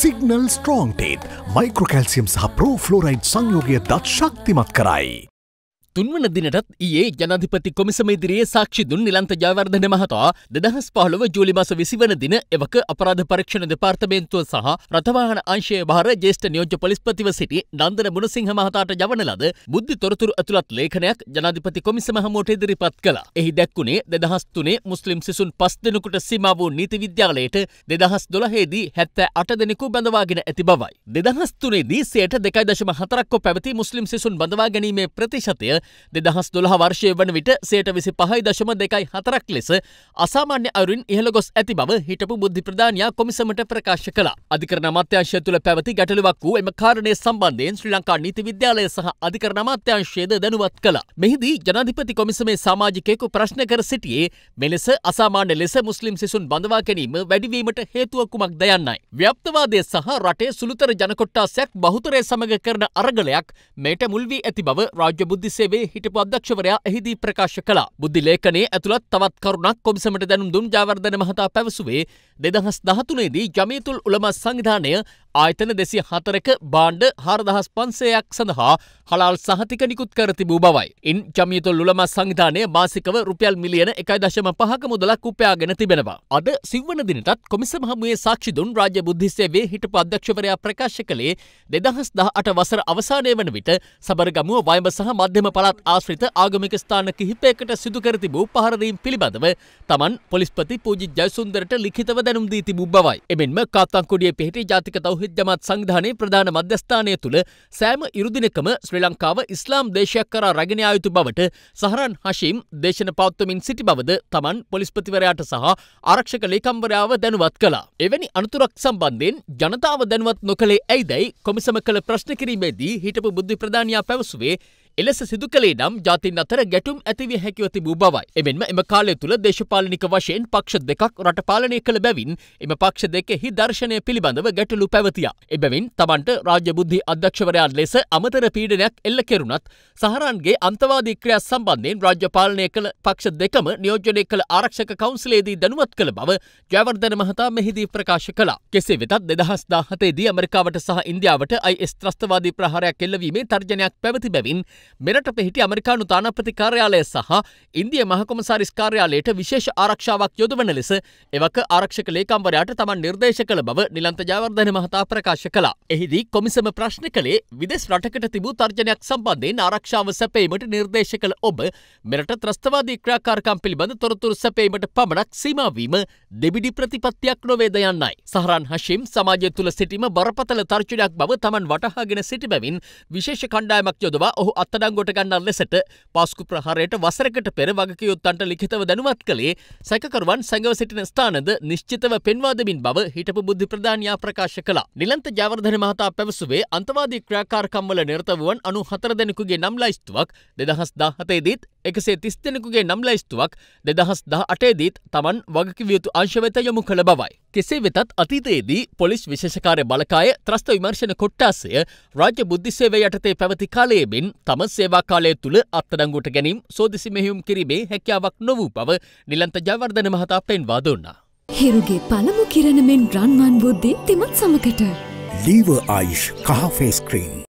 Signal ස්ට්‍රෝන්ටේත් මයිකෘකැල්සියම් සහ pro ෆ්ලෝරයිඩ් සංයෝගය දත් ශක්තිමත් කරයි. තුන්වන දිනටත් ඒ ජනධිපති කොමිසමේදිරයේ සාක්ෂි දුන් නිලන්ත ජයවර්ධන මහතා දෙදහස් පහළොව ජූලි මස විසිවන දින එවක අපරාධ පරීක්ෂණ දෙපාර්තමේන්තුව සහ රථවාහන අංශය භාර ජේෂ්ඨ නියෝජ්‍ය පොලිස්පතිව සිටි නන්දන මුණසිංහ මහතාට යවන ලද බුද්ධි තොරතුරු ඇතුළත් ලේඛනයක් ජනාධිපති කොමිසම හමුවට ඉදිරිපත් කළා. එහි දැක්වුණේ දෙදහස් තුනේ මුස්ලිම් සිසුන් පස් දෙනෙකුට සීමා වූ නීති විද්‍යාලයට දෙදහස් දොළහේදී හැත්තෑ අට දෙනෙකු බඳවාගෙන ඇති බවයි. දෙදහස් තුනේදී සයට දෙකයි දශම හතරක්ව පැවති මුස්ලිම් සිසුන් බඳවා ගැනීමේ ප්‍රතිශතය දෙදහස් දොළහ වර්ෂය වන විට සේට විසි පහයි දශම දෙකයි හතරක් ලෙස අසාමාන්‍ය අරුන් ඉහළ ගොස් ඇති බව හිටපු බුද්ධි ප්‍රධානයා කොමිසමට ප්‍රකාශ කළ අධිකරණ අමාත්‍යංශය තුළ පැවති ගැටලුවක් වූ එම කාරණය සම්බන්ධයෙන් ශ්‍රී ලංකා නීති විද්‍යාලය සහ අධිකරණ අමාත්‍යංශයද දැනුවත් කළ. මෙහිදී ජනාධිපති කොමිසමේ සාමාජිකයෙකු ප්‍රශ්න කර සිටියේ මෙලෙස අසාමාන්‍ය ලෙස මුස්ලිම් සිසුන් බඳවා ගැනීම වැඩිවීමට හේතුව කුමක්ද යන්නයි. ව්‍යප්තවාදය සහ රටේ සුළුතර ජනකොට්ටාසයක් බහුතරය සමග කරන අරගලයක් මෙයට මුල්වී ඇති බව රාජ්‍ය බුද්ධි සේවය සභාවේ හිටපු අධ්‍යක්ෂවරයා එහිදී ප්‍රකාශ කළා. බුද්ධි ලේඛනයේ ඇතුළත් තවත් කරුණක් කොමිසමට දැනුම් දුන් ජයවර්ධන මහතා පැවසුවේ දෙදහස් දහතුනේදී ජමියතුල් උලමා සංවිධානය ආයතන දෙසි හතරක බාණ්ඩ හාරදහස් පන්සයක් සඳහා හලාල් සහතික නිකුත් කර තිබූ බවයි. ඉන් චමියතු ලුලම සංවිධානය මාසිකව රුපියල් මිලියන එකයි දශම පහක මුදලක් උපයාගෙන තිබෙනවා. අද සිව්වන දිනටත් කොමිසම හමුවේ සාක්ෂිදුන් රාජ්‍ය බුද්ධිසේවේ හිටපු අධ්‍යක්ෂවරයා ප්‍රකාශ කළේ දෙදහස් දහ අට වසර අවසානය වන විට සබරගමුව වයඹ සහ මධ්‍යම පළාත් ආශ්‍රිත ආගමික ස්ථාන කිහිපයකට සිදු කර තිබූ පහරදීම් පිළිබඳව තමන් පොලිස්පති පූජි ජයසුන්දරට ලිඛිතව දැනුම් දී තිබූ බවයි. එමෙන්ම කාත්තංකුඩියේ පිහිටි ජාතික තවහි විද්‍යමත් සංධානයේ ප්‍රධාන මධ්‍යස්ථානය තුළ සෑම ඉරුදිනකම ශ්‍රී ලංකාව ඉස්ලාම් දේශයක් කරා රැගෙනයා යුතු බවට සහරන් හශීම් දේශන පවත්වමින් සිටි බවද තමන් පොලිස්පතිවරයාට සහ ආරක්ෂක ලේකම්වරයාව දැනුවත් කලා. එවැනි අනතුරක් සම්බන්ධයෙන් ජනතාව දැනුවත් නොකළේ ඇයිදැයි කොමිසම කළ ප්‍රශ්න කිරීමේදී හිටපු බුද්ධි ප්‍රධානයා පැවසුවේ එලෙස සිදු කළේ නම් ජාතින් අතර ගැටුම් ඇතිවිය හැකිව තිබූ බවයි. එමෙන්ම එම කාලය තුළ දේශපාලනික වශයෙන් පක්ෂ දෙකක් රට පාලනය කළ බැවින් එම පක්ෂ දෙකෙහි දර්ශනය පිළිබඳව ගැටලු පැවතියා. එබැවින් තමන්ට රාජ්‍ය බුද්ධි අධ්‍යක්ෂවරයන් ලෙස අමතර පීඩනයක් එල්ල කෙරුණත් සහරන්ගේ අන්තවාදී ක්‍රියා සම්බන්ධයෙන් රාජ්‍ය පාලනය කළ පක්ෂ දෙකම නියෝජනය කළ ආරක්ෂක කවුන්සිලේදී දැනුවත් කළ බව ජයවර්ධන මහතා මෙහිදී ප්‍රකාශ කළා. කෙසේ වෙතත් දෙදහස් දාහතේදී ඇමරිකාවට සහ ඉන්දියාවට අයිස් ත්‍රස්තවාදී ප්‍රහාරයක් එල්ලවීමේ තර්ජනයක් පැවති බැවින් මෙරට පිහිටි අමරිකානු තානාපති කාර්යාලය සහ ඉන්දිය මහකොමසාරිස් කාර්යාලයට විශේෂ ආරක්ෂාවක් යොදවන ලෙස එවක ආරක්ෂක ලේකම්වරයාට තමන් නිර්දේශ කළ බව නිලන්ත ජයවර්ධන මහතා ප්‍රකාශ කළා. එහිදී කොමිසම ප්‍රශ්න කළේ විදෙස් රටකට තිබූ තර්ජනයක් සම්බන්ධයෙන් ආරක්ෂාව සැපීමට නිර්දේශ කළ ඔබ මෙරට ත්‍රස්තවාදී ක්‍රියාකාරකම් පිළිබඳ තොරතුරු සැපීමට පමණක් සීමාවීම දෙබිඩි ප්‍රතිපත්තියක් නොවේද යන්නයි. සහරන් හශිම් සමාජය තුළ සිටීම බරපතල තර්ජනයක් බව තමන් වටහාගෙන සිටි බැවින් විශේෂ කණ්ඩායමක් යොදවා ඔහු අත අත්අඩං ගොටගන්නල් ලෙසට පස්කු ප්‍රහාරයට වසරකට පෙර වගකයුත්තන්ට ලිඛිතව දැනුවත් කළේ සැකකරුවන් සැඟව සිටින ස්ථානද නිශ්චිතව පෙන්වාදමින් බව හිටපු බුද්ධි ප්‍රධානයා ප්‍රකාශ කළා. නිලන්ත ජයවර්ධන මහතා පැවසුවේ අන්තවාදී ක්‍රියාකාරකම්වල නිරත වුවන් අනු හතර දෙනෙකුගේ නම් ලයිස්තුවක් දෙදහස් දාහතේදීත් එකසේ තිස් දෙනෙකුගේ නම්ලයිස්තුවක් දෙදහස් දහ අටේදීත් තමන් වගකිවියුතු අංශවෙත යොමු කළ බවයි. කෙසේ වෙතත් අතීතයේදී පොලිස් විශෂකාරය බලකාය ත්‍රස්ත විමර්ශණ කොට්ටාසය රාජ්‍ය බුද්ධිසේවය යටතේ පැවති කාලයේ මෙන් තම සේවා කාලය තුළ අත්තඩංගුට ගැනීම් සෝදිසි මෙහිුම් කිරීමේ හැකියාවක් නොවූ බව නිලන්ත ජයවර්ධන මහතා පෙන්වා දුන්නා. හිරුගේ පළමු කිරණමෙන් රන්වන් බුද්ධි තිමත් සමකට. ලීව ආයිෂ් කහ ෆේස්ක්‍රීම්.